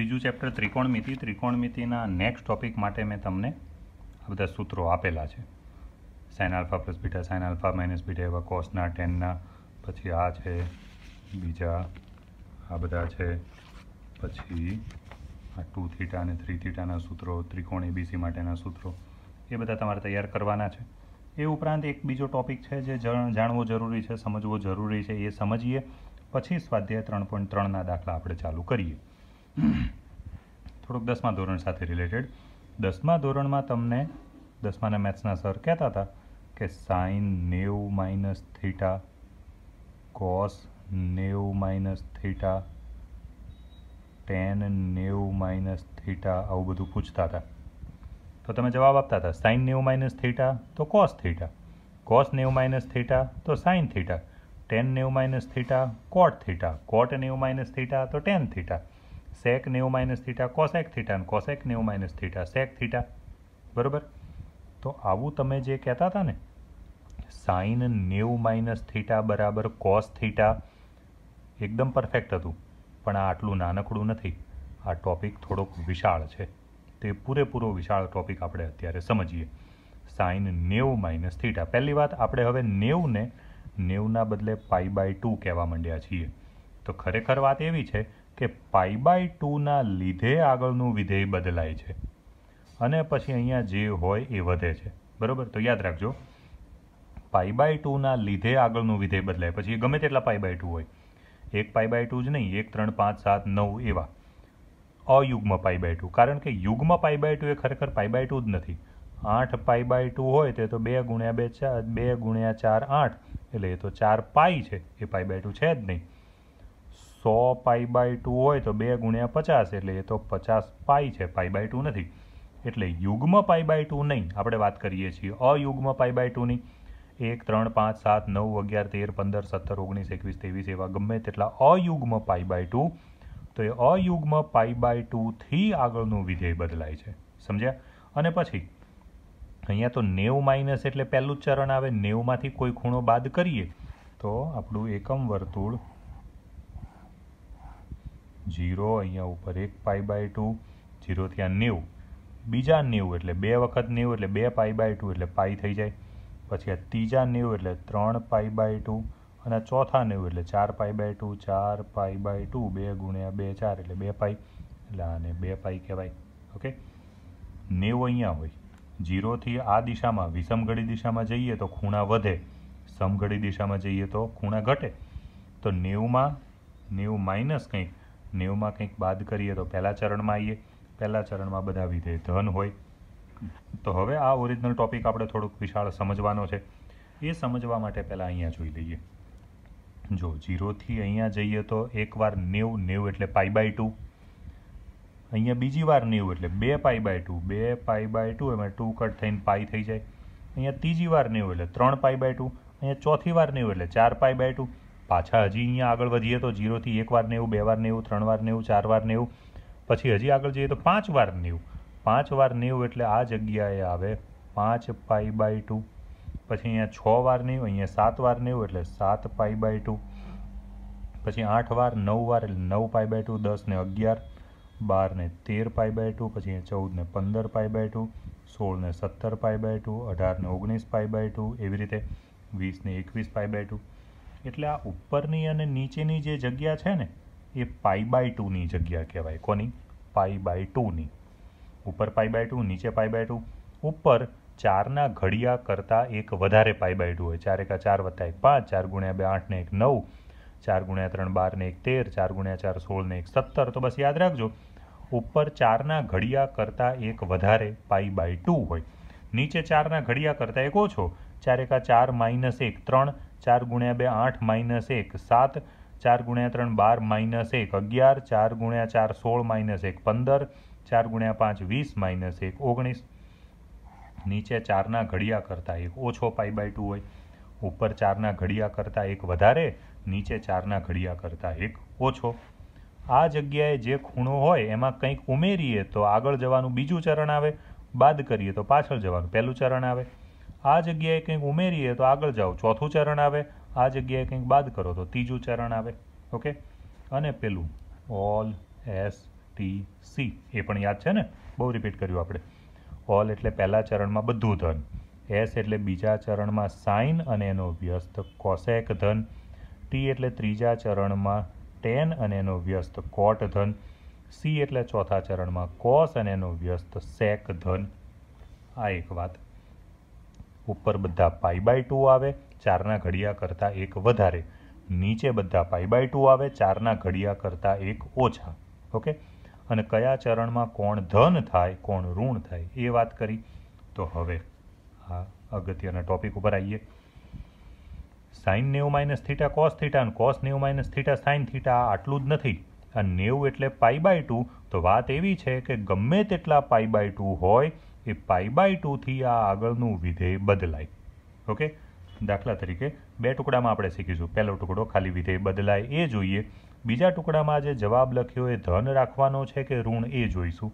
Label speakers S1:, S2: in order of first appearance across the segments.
S1: ત્રીજું ચેપ્ટર ત્રિકોણમિતિ ત્રિકોણમિતિના નેક્સ્ટ ટોપિક માટે મેં તમને આ બધા સૂત્રો આપેલા છે sine alpha plus beta sine alpha minus beta એવા કોસના ટેનના પછી આ છે બીજા આ બધા છે પછી આ ટુ થીટા અને થ્રી થીટાના સૂત્રો ત્રિકોણ એબીસી માટેના સૂત્રો એ બધા તમારે તૈયાર કરવાના છે એ ઉપરાંત એક બીજો ટોપિક છે જે જાણવો જરૂરી છે સમજવો જરૂરી છે એ સમજીએ પછી સ્વાધ્યાય ત્રણ પોઈન્ટ ત્રણના દાખલા આપણે ચાલુ કરીએ थोड़क दसमा धोरण साथ रिलेटेड दसमा धोरण में तमने दसमा मेथ्सना सर कहता था कि साइन नेव माइनस थीटा कोस नेव माइनस थीटा टेन नेव माइनस थीटा आव बधु पूछता था तो तब जवाब आपता था साइन नेव माइनस थीटा तो कोस थीटा कोस नेव माइनस थीटा तो साइन थीटा टेन नेव minus theta cot theta cot नेव माइनस थीटा तो टेन थीटा સેક નેવ માઇનસ થીટા કોસેક થીટા અને કોસેક નેવું માઇનસ થીટા સેક થીટા બરાબર તો આવું તમે જે કહેતા હતા ને સાઈન નેવ માઇનસ થીટા બરાબર કોસ થીટા એકદમ પરફેક્ટ હતું પણ આ આટલું નાનકડું નથી આ ટોપિક થોડોક વિશાળ છે તે પૂરેપૂરો વિશાળ ટોપિક આપણે અત્યારે સમજીએ સાઈન નેવ માઇનસ થીટા પહેલી વાત આપણે હવે નેવને નેવના બદલે પાઈ બાય ટુ કહેવા માંડ્યા છીએ તો ખરેખર વાત એવી છે કે પાઈ બાય ટુના લીધે આગળનું વિધેય બદલાય છે અને પછી અહીંયા જે હોય એ વધે છે બરાબર તો યાદ રાખજો પાઈ બાય ટુના લીધે આગળનું વિધેય બદલાય પછી ગમે તેટલા પાઈ બાય ટુ હોય એક પાઈ બાય ટુ જ નહીં એક ત્રણ પાંચ સાત નવ એવા અયુગ્મ પાઈ બાય ટુ કારણ કે યુગ્મ પાઈ બાય ટુ એ ખરેખર પાઈ બાય ટુ જ નથી આઠ પાઈ બાય ટુ હોય તે તો બે ગુણ્યા બે ચાર બે ગુણ્યા ચાર આઠ એટલે એ તો ચાર પાઈ છે એ પાઈ બાય ટુ છે જ નહીં સો પાઈ બાય ટુ હોય તો બે ગુણ્યા પચાસ એટલે એ તો પચાસ પાઈ છે પાઈ બાય ટુ નથી એટલે યુગ્મ પાઈ બાય ટુ નહીં આપણે વાત કરીએ છીએ અયુગ્મ પાઈ બાય ટુની એક ત્રણ પાંચ સાત નવ અગિયાર તેર પંદર સત્તર ઓગણીસ એકવીસ ત્રેવીસ એવા ગમે તેટલા અયુગ્મ પાઈ બાય ટુ તો એ અયુગ્મ પાઈ બાય ટુથી આગળનું વિધેય બદલાય છે સમજ્યા અને પછી અહીંયા તો નેવ માઇનસ એટલે પહેલું જ ચરણ આવે નેવમાંથી કોઈ ખૂણો બાદ કરીએ તો આપણું એકમ વર્તુળ જીરો અહીંયા ઉપર એક પાઈ બાય ટુ જીરોથી આ નેવું બીજા નેવું એટલે બે વખત નેવું એટલે બે પાઈ બાય ટુ એટલે પાઈ થઈ જાય પછી આ ત્રીજા નેવું એટલે ત્રણ પાઈ બાય ટુ અને ચોથા નેવું એટલે ચાર પાઈ બાય ટુ ચાર પાઈ બાય ટુ બે ગુણ્યા બે ચાર એટલે બે પાઈ એટલે આને બે પાઈ કહેવાય ઓકે નેવું અહીંયા હોય જીરોથી આ દિશામાં વિષમઘડી દિશામાં જઈએ તો ખૂણા વધે સમઘડી દિશામાં જઈએ તો ખૂણા ઘટે તો નેવમાં નેવું માઇનસ કંઈક નેવમાં કંઈક બાદ કરીએ તો પહેલા ચરણમાં આવીએ પહેલાં ચરણમાં બધા વિધે ધન હોય તો હવે આ ઓરિજિનલ ટોપિક આપણે થોડુંક વિશાળ સમજવાનો છે એ સમજવા માટે પહેલાં અહીંયા જોઈ લઈએ જો જીરોથી અહીંયા જઈએ તો એકવાર નેવ નેવ એટલે પાઈ બાય ટુ અહીંયા બીજી વાર નેવું એટલે બે પાઈ બાય ટુ બે પાઈ બાય ટુ એમાં ટુ કટ થઈને પાઈ થઈ જાય અહીંયા ત્રીજી વાર નેવું એટલે ત્રણ પાઈ બાય ટુ અહીંયા ચોથી વાર નેવું એટલે ચાર પાઈ બાય ટુ પાછા હજી અહીંયા આગળ વધીએ તો જીરોથી એક વાર નેવું બે વાર નેવું ત્રણ વાર નેવું ચાર વાર નેવું પછી હજી આગળ જઈએ તો પાંચ વાર નેવું પાંચ વાર નેવું એટલે આ જગ્યાએ આવે પાંચ પાઈ બાય ટુ પછી અહીંયા છ વાર નેવું અહીંયા સાત વાર નેવું એટલે સાત પાઈ બાય ટુ પછી આઠ વાર નવ વાર એટલે નવ પાઈ બાય ટુ દસ ને અગિયાર બાર ને તેર પાઈ બાય ટુ પછી ચૌદ ને પંદર પાઈ બાય ટુ સોળ ને સત્તર પાઈ બાય ટુ અઢાર ને ઓગણીસ પાઈ બાય ટુ એવી રીતે વીસ ને એકવીસ પાઈ બાય ટુ એટલે આ ઉપરની અને નીચેની જે જગ્યા છે ને એ પાઈ બાય ટુની જગ્યા કહેવાય કોની પાઈ બાય ટુની ઉપર પાઈ બાય ટુ નીચે પાઈ બાય ટુ ઉપર ચારના ઘડિયા કરતાં એક વધારે પાઈ બાય ટુ હોય ચાર એકા ચાર વત્તા એક પાંચ ચાર ગુણ્યા બે આઠને એક નવ ચાર ગુણ્યા ત્રણ બારને એક તેર ચાર ગુણ્યા ચાર સોળને એક સત્તર તો બસ યાદ રાખજો ઉપર ચારના ઘડિયા કરતાં એક વધારે પાઈ બાય ટુ હોય નીચે ચારના ઘડિયા કરતાં એક ઓછો ચાર એકા ચાર માઇનસ એક ત્રણ ચાર ગુણ્યા બે આઠ માઇનસ એક સાત ચાર ગુણ્યા ત્રણ બાર માઇનસ એક અગિયાર ચાર ગુણ્યા ચાર સોળ માઇનસ એક પંદર ચાર ગુણ્યા પાંચ વીસ માઇનસ એક ઓગણીસ નીચે ચારના ઘડિયા કરતાં એક ઓછો પાઈ બાય ટુ હોય ઉપર ચારના ઘડિયા કરતાં એક વધારે નીચે ચારના ઘડિયા કરતાં એક ઓછો આ જગ્યાએ જે ખૂણો હોય એમાં કંઈક ઉમેરીએ તો આગળ જવાનું બીજું ચરણ આવે બાદ કરીએ તો પાછળ જવાનું પહેલું ચરણ આવે આ જગ્યાએ કંઈક ઉમેરીએ તો આગળ જાઓ ચોથું ચરણ આવે આ જગ્યાએ કંઈક બાદ કરો તો ત્રીજું ચરણ આવે ઓકે અને પેલું ઓલ એસ ટી સી એ પણ યાદ છે ને બહુ રિપીટ કર્યું આપણે ઓલ એટલે પહેલાં ચરણમાં બધું ધન એસ એટલે બીજા ચરણમાં સાઇન અને એનો વ્યસ્ત કોસેક ધન ટી એટલે ત્રીજા ચરણમાં ટેન અને એનો વ્યસ્ત કોટ ધન સી એટલે ચોથા ચરણમાં કોસ અને એનો વ્યસ્ત સેક ધન આ એક વાત ઉપર બધા પાઈ બાય ટુ આવે ચારના ઘડિયા કરતાં એક વધારે નીચે બધા પાઈ બાય ટુ આવે ચારના ઘડિયા કરતાં એક ઓછા ઓકે અને કયા ચરણમાં કોણ ધન થાય કોણ ઋણ થાય એ વાત કરી તો હવે આ અગત્યના ટોપિક ઉપર આવીએ સાઇન નેવું માઇનસ થીટા કોસ થીટા અને કોસ નેવું માઇનસ થીટા સાઇન થીટા આટલું જ નથી આ નેવું એટલે પાઈ બાય ટુ તો વાત એવી છે કે ગમે તેટલા પાઈ બાય ટુ હોય એ પાઈ બાય ટુથી આ આગળનું વિધેય બદલાય ઓકે દાખલા તરીકે બે ટુકડામાં આપણે શીખીશું પહેલો ટુકડો ખાલી વિધેય બદલાય એ જોઈએ બીજા ટુકડામાં જે જવાબ લખ્યો એ ધન રાખવાનો છે કે ઋણ એ જોઈશું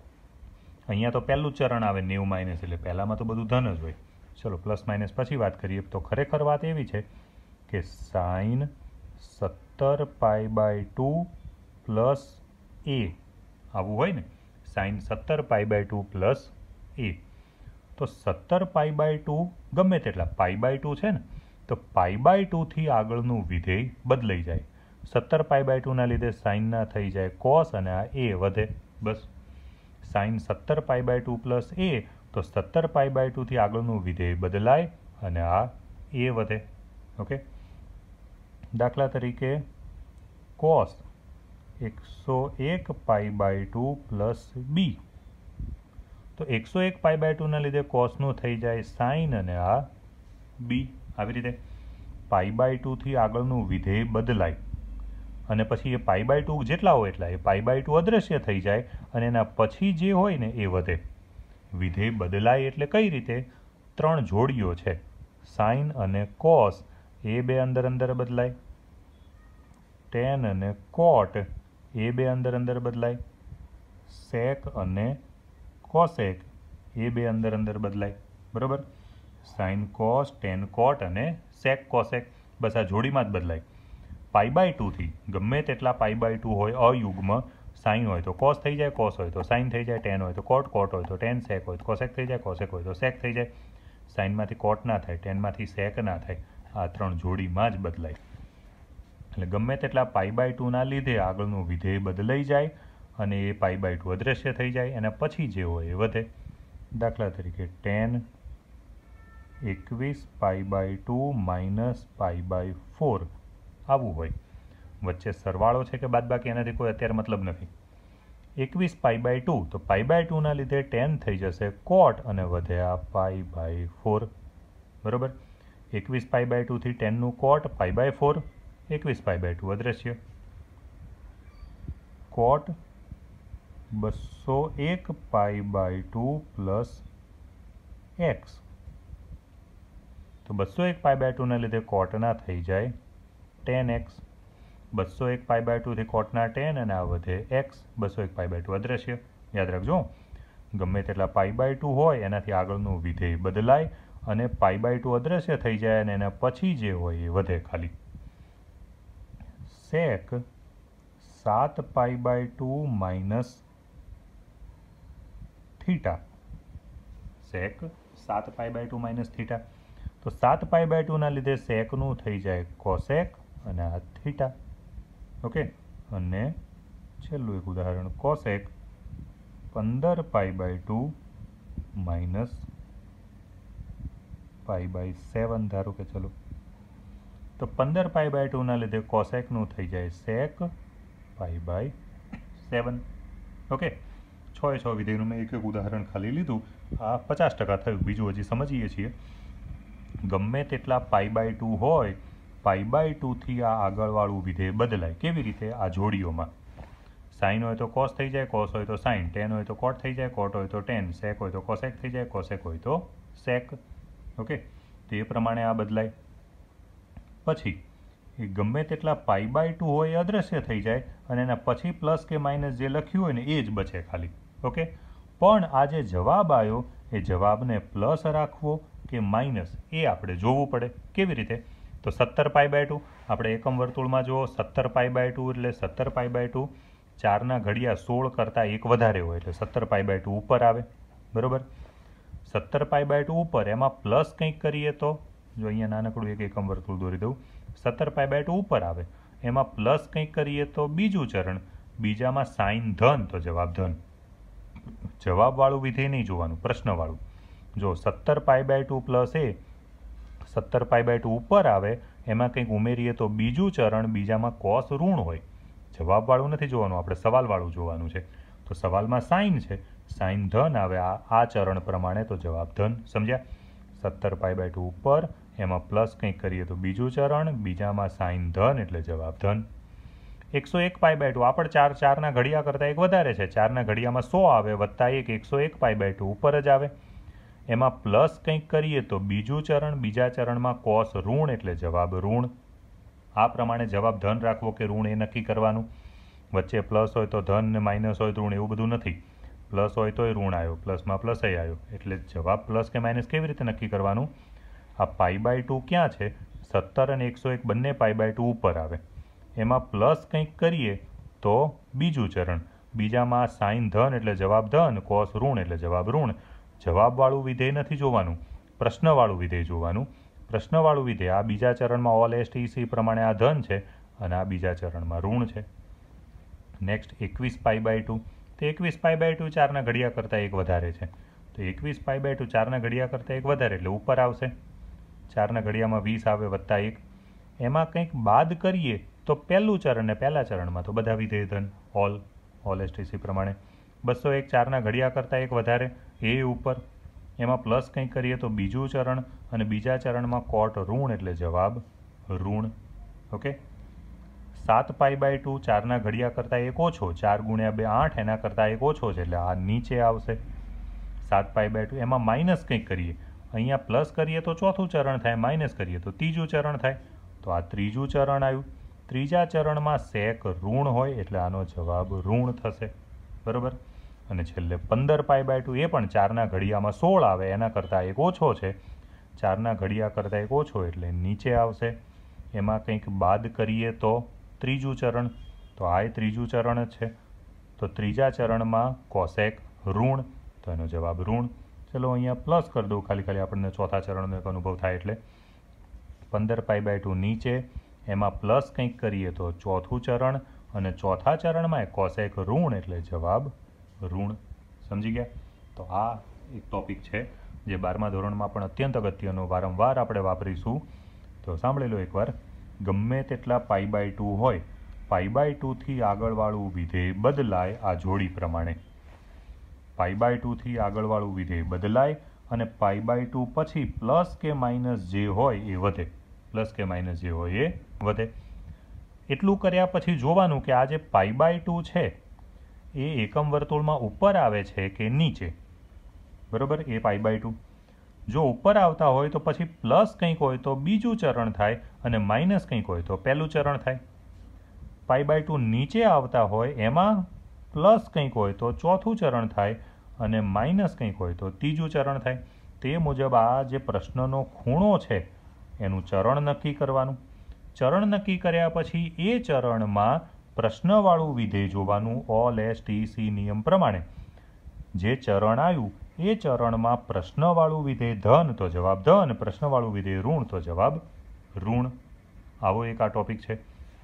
S1: અહીંયા તો પહેલું ચરણ આવે નેવું માઇનસ એટલે પહેલામાં તો બધું ધન જ હોય ચલો પ્લસ માઇનસ પછી વાત કરીએ તો ખરેખર વાત એવી છે કે સાઇન સત્તર pi by two plus A આવું હોય ને સાઇન સત્તર pi by two plus A તો સત્તર પાઈ બાય ટુ ગમે તેટલા પાઈ બાય ટુ છે ને તો પાઈ બાય ટુથી આગળનું વિધેય બદલાઈ જાય સત્તર પાઈ બાય ટુના લીધે સાઇનના થઈ જાય કોસ અને આ એ વધે બસ સાઇન સત્તર pi by two plus A તો સત્તર પાઈ બાય ટુથી આગળનું વિધેય બદલાય અને આ એ વધે ઓકે દાખલા તરીકે કોસ એકસો એક pi by two plus B તો એકસો એક પાઈ બાય ટુના લીધે કોસનું થઈ જાય સાઇન અને આ બી આવી રીતે પાઈ બાય ટુથી આગળનું વિધેય બદલાય અને પછી એ પાઈ બાય ટુ જેટલા હોય એટલા એ પાઈ બાય ટુ અદ્રશ્ય થઈ જાય અને એના પછી જે હોય ને એ વધે વિધેય બદલાય એટલે કઈ રીતે ત્રણ જોડીઓ છે સાઇન અને કોસ એ બે અંદર અંદર બદલાય ટેન અને કોટ એ બે અંદર અંદર બદલાય સેક અને કોસેક એ બે અંદર અંદર બદલાય બરાબર સાઇન કોસ ટેન કોટ અને સેક કોસેક બસ આ જોડીમાં જ બદલાય પાઈ બાય ટુથી ગમે તેટલા પાઈ બાય ટુ હોય અયુગ્મ સાઇન હોય તો કોસ થઈ જાય કોસ હોય તો સાઇન થઈ જાય ટેન હોય તો કોટ કોટ હોય તો ટેન સેક હોય તો કોસેક થઈ જાય કોસેક હોય તો સેક થઈ જાય સાઇનમાંથી કોટ ના થાય ટેનમાંથી સેક ના થાય આ ત્રણ જોડીમાં જ બદલાય એટલે ગમે તેટલા પાઈ બાય ટુના લીધે આગળનું વિધેય બદલાઈ જાય અને એ પાઈ બાય ટુ અદ્રશ્ય થઈ જાય અને પછી જે હોય એ વધે દાખલા તરીકે ટેન એકવીસ pi by two minus pi by four આવું હોય વચ્ચે સરવાળો છે કે બાદબાકી એનાથી કોઈ અત્યારે મતલબ નથી એકવીસ પાઈ બાય ટુ તો પાઈ બાય ટુના લીધે ટેન થઈ જશે કોટ અને વધ્યા પાઈ બાય ફોર બરાબર એકવીસ પાઈ બાય ટુથી ટેનનું કોટ પાઈ બાય ફોર એકવીસ પાય બાય ટુ અદ્રશ્ય કોટ બસો એક pi by two plus x તો બસો એક પાઈ બાય ટુને લીધે કોટના થઈ જાય ટેન એક્સ બસો એક પાઈ બાય ટુથી કોટના ટેન અને આ વધે એક્સ બસો એક પાઈ બાય ટુ અદ્રશ્ય યાદ રાખજો ગમે તેટલા પાઈ બાય ટુ હોય એનાથી આગળનું વિધેય બદલાય અને પાઈ બાય ટુ અદ્રશ્ય થઈ જાય અને એના પછી જે હોય એ વધે ખાલી સેક સાત pi by two minus theta sec સાત pi by two minus theta તો સાત પાઈ બાય ટુના લીધે સેકનું થઈ જાય કોસેક અને આ થીટા ઓકે અને છેલ્લું એક ઉદાહરણ કોસેક પંદર pi by two minus pi by seven ધારો કે ચલો તો પંદર પાઈ બાય ટુના લીધે કોસેકનું થઈ જાય સેક પાઈ બાય સેવન ઓકે છ એ છ વિધેયનું મેં એક એક ઉદાહરણ ખાલી લીધું આ પચાસ ટકા થયું બીજું હજી સમજીએ છીએ ગમે તેટલા પાઈ બાય ટુ હોય પાઈ બાય ટુથી આ આગળવાળું વિધેય બદલાય કેવી રીતે આ જોડીઓમાં સાઇન હોય તો કોસ થઈ જાય કોસ હોય તો સાઇન ટેન હોય તો કોટ થઈ જાય કોટ હોય તો ટેન સેક હોય તો કોસેક થઈ જાય કોસેક હોય તો સેક ઓકે તે પ્રમાણે આ બદલાય પછી એ ગમે તેટલા પાઈ બાય ટુ હોય એ અદ્રશ્ય થઈ જાય અને એના પછી પ્લસ કે માઇનસ જે લખ્યું હોય ને એ જ બચે ખાલી ઓકે પણ આ જે જવાબ આવ્યો એ જવાબને પ્લસ રાખવો કે માઇનસ એ આપણે જોવું પડે કેવી રીતે તો સત્તર પાઈ બાય ટુ આપણે એકમ વર્તુળમાં જુઓ સત્તર પાઈ બાય ટુ એટલે સત્તર પાઈ બાય ટુ ચારના ઘડિયા સોળ કરતાં એક વધારે હોય એટલે સત્તર પાઈ બાય ટુ ઉપર આવે બરાબર સત્તર પાઈ બાય ટુ ઉપર એમાં પ્લસ કંઈક કરીએ તો જો અહીંયા નાનકડું એક એકમ વર્તુળ દોરી દઉં સત્તર પાય બાય ટુ ઉપર આવે એમાં પ્લસ કંઈક કરીએ તો બીજું ચરણ બીજામાં સાઇન ધન તો જવાબ ધન જવાબવાળું વિધેય નહીં જોવાનું પ્રશ્નવાળું જો સત્તર pi by two plus A સત્તર પાય બાય ટુ ઉપર આવે એમાં કંઈક ઉમેરીએ તો બીજું ચરણ બીજામાં કોસ ઋણ હોય જવાબવાળું નથી જોવાનું આપણે સવાલવાળું જોવાનું છે તો સવાલમાં સાઇન છે સાઇન ધન આવે આ આ ચરણ પ્રમાણે તો જવાબ ધન સમજ્યા સત્તર પાય બાય ટુ ઉપર એમાં પ્લસ કંઈક કરીએ તો બીજું ચરણ બીજામાં સાઇન ધન એટલે જવાબ ધન એકસો એક પાય બાય ટુ આ પણ ચાર ચારના ઘડિયા કરતાં એક વધારે છે ચારના ઘડિયામાં સો આવે વત્તા એક એકસો એક પાય બાય ટુ ઉપર જ આવે એમાં પ્લસ કંઈક કરીએ તો બીજું ચરણ બીજા ચરણમાં કોસ ઋણ એટલે જવાબ ઋણ આ પ્રમાણે જવાબ ધન રાખવો કે ઋણ એ નક્કી કરવાનું વચ્ચે પ્લસ હોય તો ધન ને માઇનસ હોય તો ઋણ એવું બધું નથી પ્લસ હોય તો ઋણ આવ્યો પ્લસમાં પ્લસ એ આવ્યો એટલે જવાબ પ્લસ કે માઇનસ કેવી રીતે નક્કી કરવાનું આ પાઈ બાય ટુ ક્યાં છે સત્તર અને એકસો એક બંને પાઈ બાય ટુ ઉપર આવે એમાં પ્લસ કંઈક કરીએ તો બીજું ચરણ બીજામાં સાઇન ધન એટલે જવાબ ધન કોસ ઋણ એટલે જવાબ ઋણ જવાબવાળું વિધેય નથી જોવાનું પ્રશ્નવાળું વિધેય જોવાનું પ્રશ્નવાળું વિધેય આ બીજા ચરણમાં ઓલ એસટીસી પ્રમાણે આ ધન છે અને આ બીજા ચરણમાં ઋણ છે નેક્સ્ટ એકવીસ પાઈ બાય ટુ તો એકવીસ પાઈ બાય ટુ ચારના ઘડિયા કરતાં એક વધારે છે તો એકવીસ પાઈ બાય ટુ ચારના ઘડિયા કરતાં એક વધારે એટલે ઉપર આવશે ચારના ઘડિયામાં વીસ આવે વત્તા એક એમાં કંઈક બાદ કરીએ તો પહેલું ચરણ ને પહેલાં ચરણમાં તો બધા વિધેય ધન ઓલ ઓલ એસટીસી પ્રમાણે બસો એક ચારના ઘડિયા કરતાં એક વધારે એ ઉપર એમાં પ્લસ કંઈક કરીએ તો બીજું ચરણ અને બીજા ચરણમાં કોટ ઋણ એટલે જવાબ ઋણ ઓકે સાત પાઈ બાય ટુ ચારના ઘડિયા કરતાં એક ઓછો ચાર ગુણ્યા બે આઠ એના કરતાં એક ઓછો છે એટલે આ નીચે આવશે સાત પાઈ બાય ટુ એમાં માઇનસ કંઈક કરીએ અહીંયા પ્લસ કરીએ તો ચોથું ચરણ થાય માઇનસ કરીએ તો ત્રીજું ચરણ થાય તો આ ત્રીજું ચરણ આવ્યું ત્રીજા ચરણમાં સેક ઋણ હોય એટલે આનો જવાબ ઋણ થશે બરાબર અને છેલ્લે પંદર પાઈ બાય ટુ એ પણ ચારના ઘડિયામાં સોળ આવે એના કરતાં એક ઓછો છે ચારના ઘડિયા કરતાં એક ઓછો એટલે નીચે આવશે એમાં કંઈક બાદ કરીએ તો ત્રીજું ચરણ તો આ ત્રીજું ચરણ છે તો ત્રીજા ચરણમાં કોસેક ઋણ તો એનો જવાબ ઋણ ચલો અહીંયા પ્લસ કરી દઉં ખાલી ખાલી આપણને ચોથા ચરણનો એક અનુભવ થાય એટલે પંદર પાઈ બાય ટુ નીચે એમાં પ્લસ કંઈક કરીએ તો ચોથું ચરણ અને ચોથા ચરણમાં કોસેક ઋણ એટલે જવાબ ઋણ સમજી ગયા તો આ એક ટોપિક છે જે બારમા ધોરણમાં પણ અત્યંત અગત્યનો વારંવાર આપણે વાપરીશું તો સાંભળી એકવાર ગમે તેટલા પાઈ બાય ટુ હોય પાઈ બાય ટુથી આગળવાળું વિધેય બદલાય આ જોડી પ્રમાણે પાઈ બાય ટુથી આગળવાળું વિધેય બદલાય અને પાઈ બાય ટુ પછી પ્લસ કે માઇનસ જે હોય એ વધે પ્લસ કે માઇનસ જે હોય એ વધે એટલું કર્યા પછી જોવાનું કે આ જે પાઈ બાય ટુ છે એ એકમ વર્તુળમાં ઉપર આવે છે કે નીચે બરાબર એ પાઈ બાય ટુ જો ઉપર આવતા હોય તો પછી પ્લસ કંઈક હોય તો બીજું ચરણ થાય અને માઇનસ કંઈક હોય તો પહેલું ચરણ થાય પાઈ બાય ટુ નીચે આવતા હોય એમાં પ્લસ કંઈક હોય તો ચોથું ચરણ થાય અને માઇનસ કંઈક હોય તો ત્રીજું ચરણ થાય તે મુજબ આ જે પ્રશ્નનો ખૂણો છે એનું ચરણ નક્કી કરવાનું ચરણ નક્કી કર્યા પછી એ ચરણમાં પ્રશ્નવાળું વિધેય જોવાનું ઓલ એસ ટી સી નિયમ પ્રમાણે જે ચરણ આવ્યું એ ચરણમાં પ્રશ્નવાળું વિધેય ધન તો જવાબ ધન પ્રશ્નવાળું વિધેય ઋણ તો જવાબ ઋણ આવો એક આ ટોપિક છે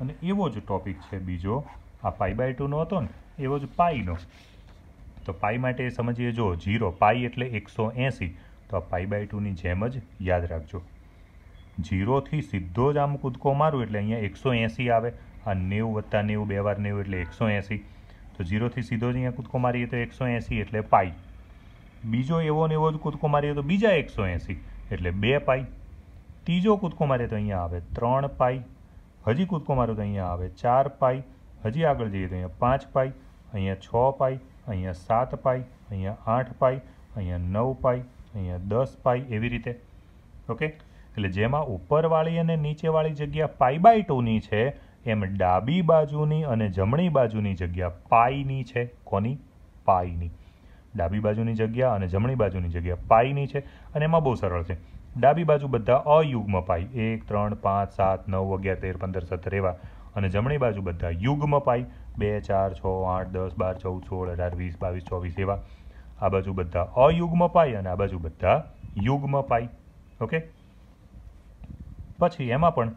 S1: અને એવો જ ટોપિક છે બીજો આ પાઈ બાય ટુનો હતો ને એવો જ પાઈનો તો પાઈ માટે સમજીએ જો જીરો પાઈ એટલે એકસો એંસી તો આ પાઈ બાય ટુની જેમ જ યાદ રાખજો જીરોથી સીધો જ આમ કૂદકો મારું એટલે અહીંયા એકસો એંસી આવે આ નેવું વત્તા નેવું બે વાર નેવું એટલે એકસો એંસી તો જીરોથી સીધો જ અહીંયા કૂદકો મારીએ તો એકસો એંસી એટલે પાઈ બીજો એવો ને એવો જ કૂદકો મારીએ તો બીજા એકસો એંસી એટલે બે પાઈ ત્રીજો કૂદકો મારીએ તો અહીંયા આવે ત્રણ પાઈ હજી કૂદકો મારો તો અહીંયા આવે ચાર પાઈ હજી આગળ જઈએ તો અહીંયા પાંચ પાઈ અહીંયા છ પાઈ અહીંયા સાત પાઈ અહીંયા આઠ પાઈ અહીંયા નવ પાઈ અહીંયા દસ પાઈ એવી રીતે ઓકે એટલે જેમાં ઉપરવાળી અને નીચેવાળી જગ્યા પાઈ બાય ટુની છે એમ ડાબી બાજુની અને જમણી બાજુની જગ્યા પાઈની છે કોની પાઈની ડાબી બાજુની જગ્યા અને જમણી બાજુની જગ્યા પાઈની છે અને એમાં બહુ સરળ છે ડાબી બાજુ બધા અયુગ્મ પાઈ એક ત્રણ પાંચ સાત નવ અગિયાર તેર પંદર સત્તર એવા અને જમણી બાજુ બધા યુગ્મ પાઈ બે ચાર છ આઠ દસ બાર ચૌદ સોળ અઢાર વીસ બાવીસ ચોવીસ એવા આ બાજુ બધા અયુગ્મ પાય અને આ બાજુ બધા યુગ્મ પાય ઓકે પછી એમાં પણ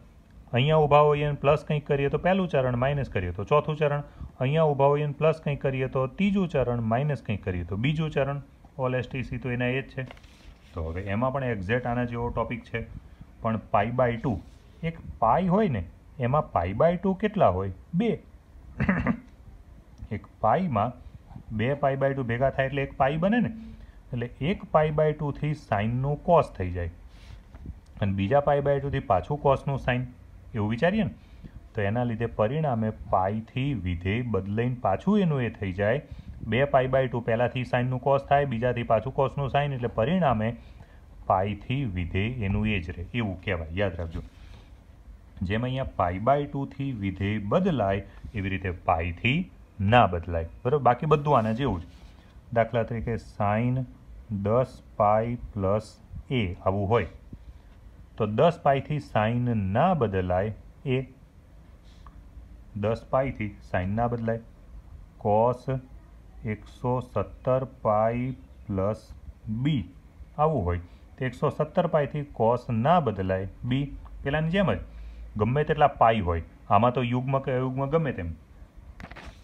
S1: અહીંયા ઊભા હોઈએ અને પ્લસ કંઈક કરીએ તો પહેલું ચરણ માઇનસ કરીએ તો ચોથું ચરણ અહીંયા ઊભા હોઈએ પ્લસ કંઈક કરીએ તો ત્રીજું ચરણ માઇનસ કંઈક કરીએ તો બીજું ચરણ ઓલ એસટીસી તો એના એ જ છે તો હવે એમાં પણ એક્ઝેક્ટ આના જેવો ટોપિક છે પણ પાઈ બાય ટુ એક પાઈ હોય ને એમાં પાઈ બાય ટુ કેટલા હોય બે એક પાઈમાં બે પાઈ બાય ટુ ભેગા થાય એટલે એક પાઈ બને ને એટલે એક પાઈ બાય ટુથી સાઇનનું કોસ થઈ જાય અને બીજા પાઈ બાય ટુથી પાછું કોસનું સાઇન એવું વિચારીએ ને તો એના લીધે પરિણામે પાઈથી વિધેય બદલાઈને પાછું એનું એ થઈ જાય બે પાઈ બાય ટુ પહેલાંથી સાઇનનું કોસ થાય બીજાથી પાછું કોસનું સાઇન એટલે પરિણામે પાઈથી વિધેય એનું એ જ રહે એવું કહેવાય યાદ રાખજો જેમ અહીંયા π/2 થી વિધેય બદલાય એવી રીતે π થી ના બદલાય બરોબર બાકી બધું આને જેવું જ દાખલા તરીકે sin 10π + a આવું હોય તો 10π થી sin ના બદલાય a 10π થી sin ના બદલાય cos 170π + b આવું હોય તો 170π થી cos ના બદલાય b પેલું જેમ અ ગમે તેટલા પાઈ હોય આમાં તો યુગ્મ કે અયુગ્મ ગમે તેમ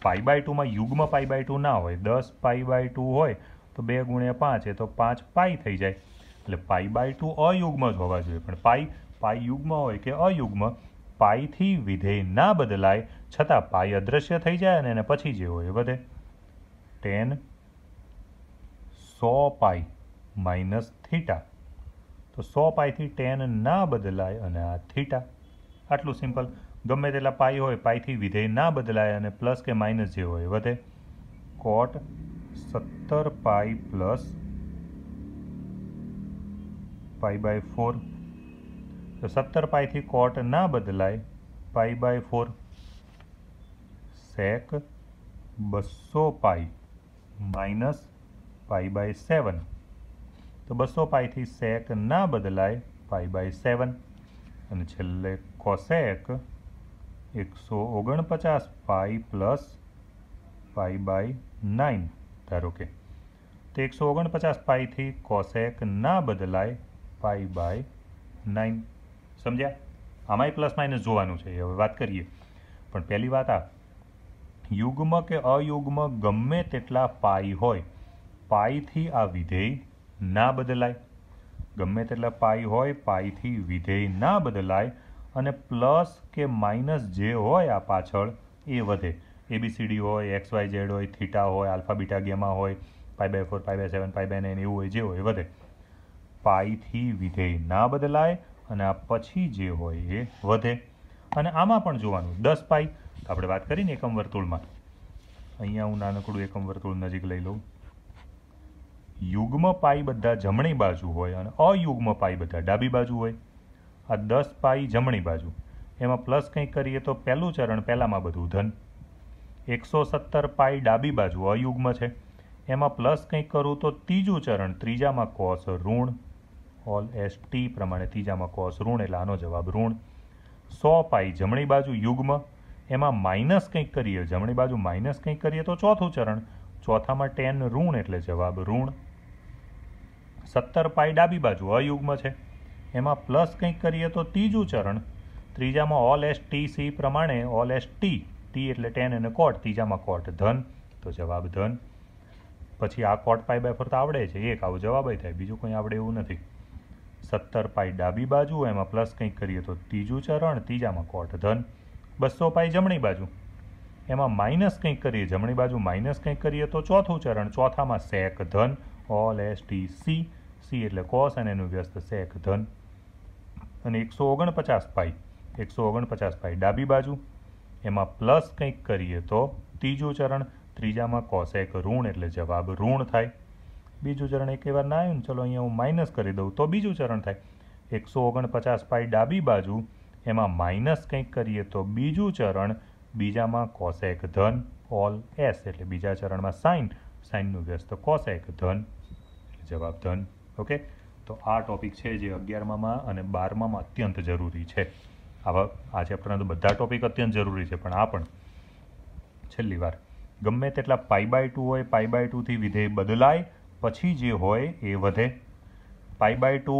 S1: પાઈ બાય ટુમાં યુગ્મ પાઈ બાય ટુ ના હોય દસ પાઈ બાય ટુ હોય તો બે ગુણ્યા પાંચ એ તો પાંચ પાઈ થઈ જાય એટલે પાઈ બાય ટુ અયુગ્મ જ હોવા જોઈએ પણ પાઈ પાઈ યુગ્મ હોય કે અયુગ્મ પાઈથી વિધેય ના બદલાય છતાં પાઈ અદૃશ્ય થઈ જાય અને એને પછી જે હોય એ વધે ટેન સો પાઈ માઇનસ થીટા તો સો પાઈથી ટેન ના બદલાય અને આ થીટા આટલું સિમ્પલ ગમે તેટલા પાઈ હોય પાઈથી વિધેય ના બદલાય અને પ્લસ કે માઇનસ જે હોય વધે કોટ સત્તર pi plus pi by four તો સત્તર પાઈથી કોટ ના બદલાય પાઈ બાય ફોર સેક બસો પાઈ માઇનસ પાઈ બાય સેવન તો બસો પાઈથી સેક ના બદલાય પાઈ બાય સેવન અને છેલ્લે કોસેક એકસો ઓગણપચાસ pi plus pi by nine ધારો કે તો એકસો ઓગણપચાસ પાઈથી કોસેક ના બદલાય પાઈ બાય નાઇન સમજ્યા આમાંય પ્લસ માઇનસ જોવાનું છે હવે વાત કરીએ પણ પહેલી વાત આ યુગ્મ કે અયુગ્મ ગમે તેટલા પાઈ હોય પાઈથી આ વિધેય ના બદલાય ગમે તેટલા પાઈ હોય પાઈથી વિધેય ના બદલાય અને પ્લસ કે માઇનસ જે હોય આ પાછળ એ વધે એબીસીડી હોય એક્સ વાય ઝેડ હોય થીટા હોય આલ્ફા બીટા ગેમા હોય pi by four pi by seven pi by nine એવું હોય જે હોય વધે પાઈથી વિધેય ના બદલાય અને આ પછી જે હોય એ વધે અને આમાં પણ જોવાનું દસ પાઈ આપણે વાત કરીને એકમ વર્તુળમાં અહીંયા હું નાનકડું એકમ વર્તુળ નજીક લઈ લઉં યુગ્મ પાઈ બધા જમણી બાજુ હોય અને અયુગ્મ પાઈ બધા ડાબી બાજુ હોય આ દસ પાઈ જમણી બાજુ એમાં પ્લસ કંઈક કરીએ તો પહેલું ચરણ પહેલાંમાં બધું ધન એકસો સત્તર પાઈ ડાબી બાજુ અયુગ્મ છે એમાં પ્લસ કંઈક કરું તો ત્રીજું ચરણ ત્રીજામાં કોસ ઋણ ઓલ એસ ટી પ્રમાણે ત્રીજામાં કોસ ઋણ એટલે આનો જવાબ ઋણ સો પાઈ જમણી બાજુ યુગ્મ એમાં માઇનસ કંઈક કરીએ જમણી બાજુ માઇનસ કંઈક કરીએ તો ચોથું ચરણ ચોથામાં ટેન ઋણ એટલે જવાબ ઋણ સત્તર પાઈ ડાબી બાજુ અયુગ્મ છે એમાં પ્લસ કંઈક કરીએ તો ત્રીજું ચરણ ત્રીજામાં ઓલ એસ ટી સી પ્રમાણે ઓલ એસ ટી ટી એટલે ટેન અને કોટ ત્રીજામાં કોટ ધન તો જવાબ ધન પછી આ કોટ પાઈ બાય ફરતા આવડે છે એક આવો જવાબ થાય બીજું કંઈ આવડે એવું નથી સત્તર પાઈ ડાબી બાજુ એમાં પ્લસ કંઈક કરીએ તો ત્રીજું ચરણ ત્રીજામાં કોટ ધન બસો પાઈ જમણી બાજુ એમાં માઇનસ કંઈક કરીએ જમણી બાજુ માઇનસ કંઈક કરીએ તો ચોથું ચરણ ચોથામાં સેક ધન all S T C C એટલે કોસ અને એનું વ્યસ્ત સેક ધન અને એકસો ઓગણપચાસ પાઈ એકસો ઓગણપચાસ પાઈ ડાબી બાજુ એમાં પ્લસ કંઈક કરીએ તો ત્રીજું ચરણ ત્રીજામાં કોસેક ઋણ એટલે જવાબ ઋણ થાય બીજું ચરણ એક વાર ના આવ્યું ને ચલો અહીંયા હું માઇનસ કરી દઉં તો બીજું ચરણ થાય એકસો ઓગણપચાસ પાઈ ડાબી બાજુ એમાં માઇનસ કંઈક કરીએ તો બીજું ચરણ બીજામાં કોસેક ધન ઓલ એસ એટલે બીજા ચરણમાં સાઇન સાઇનનું વ્યસ્ત કોસેક ધન જવાબ ધન ઓકે તો આ ટોપિક છે જે અગિયારમાં અને બારમાં અત્યંત જરૂરી છે આવા આ ચેપ્ટરના તો બધા ટોપિક અત્યંત જરૂરી છે પણ આ પણ છેલ્લી વાર ગમે તેટલા પાઈ બાય ટુ હોય પાઈ બાય ટુથી વિધેય બદલાય પછી જે હોય એ વધે પાઈ બાય ટુ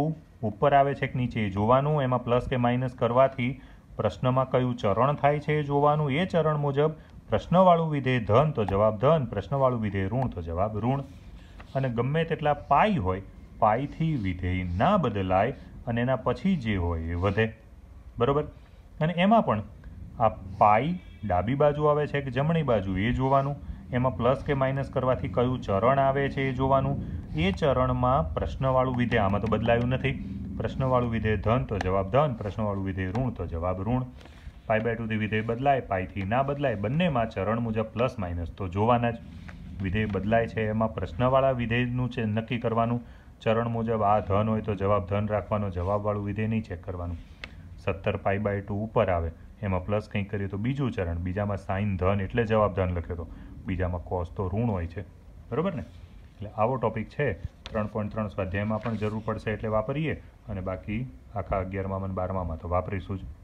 S1: ઉપર આવે છે કે નીચે જોવાનું એમાં પ્લસ કે માઇનસ કરવાથી પ્રશ્નમાં કયું ચરણ થાય છે એ જોવાનું એ ચરણ મુજબ પ્રશ્નવાળું વિધેય ધન તો જવાબ ધન પ્રશ્નવાળું વિધેય ઋણ તો જવાબ ઋણ અને ગમે તેટલા પાઈ હોય પાઈથી વિધેય ના બદલાય અને એના પછી જે હોય એ વધે બરાબર અને એમાં પણ આ પાઈ ડાબી બાજુ આવે છે કે જમણી બાજુ એ જોવાનું એમાં પ્લસ કે માઇનસ કરવાથી કયું ચરણ આવે છે એ જોવાનું એ ચરણમાં પ્રશ્નવાળું વિધેય આમાં તો બદલાયું નથી પ્રશ્નવાળું વિધેય ધન તો જવાબ ધન પ્રશ્નવાળું વિધેય ઋણ તો જવાબ ઋણ પાઈ બાય ટુથી વિધેય બદલાય પાઈથી ના બદલાય બંનેમાં ચરણ મુજબ પ્લસ માઇનસ તો જોવાના જ વિધેય બદલાય છે એમાં પ્રશ્નવાળા વિધેયનું છે નક્કી કરવાનું ચરણ મુજબ આ ધન હોય તો જવાબ ધન રાખવાનો જવાબવાળું વિધેય નહીં ચેક કરવાનું સત્તર પાઈ બાય ટુ ઉપર આવે એમાં પ્લસ કંઈક કરીએ તો બીજું ચરણ બીજામાં સાઇન ધન એટલે જવાબ ધન લખ્યો તો બીજામાં કોસ તો ઋણ હોય છે બરાબર ને એટલે આવો ટોપિક છે ત્રણ પોઈન્ટ ત્રણ સ્વાધ્યાયમાં પણ જરૂર પડશે એટલે વાપરીએ અને બાકી આખા અગિયારમાં અને બારમામાં તો વાપરીશું જ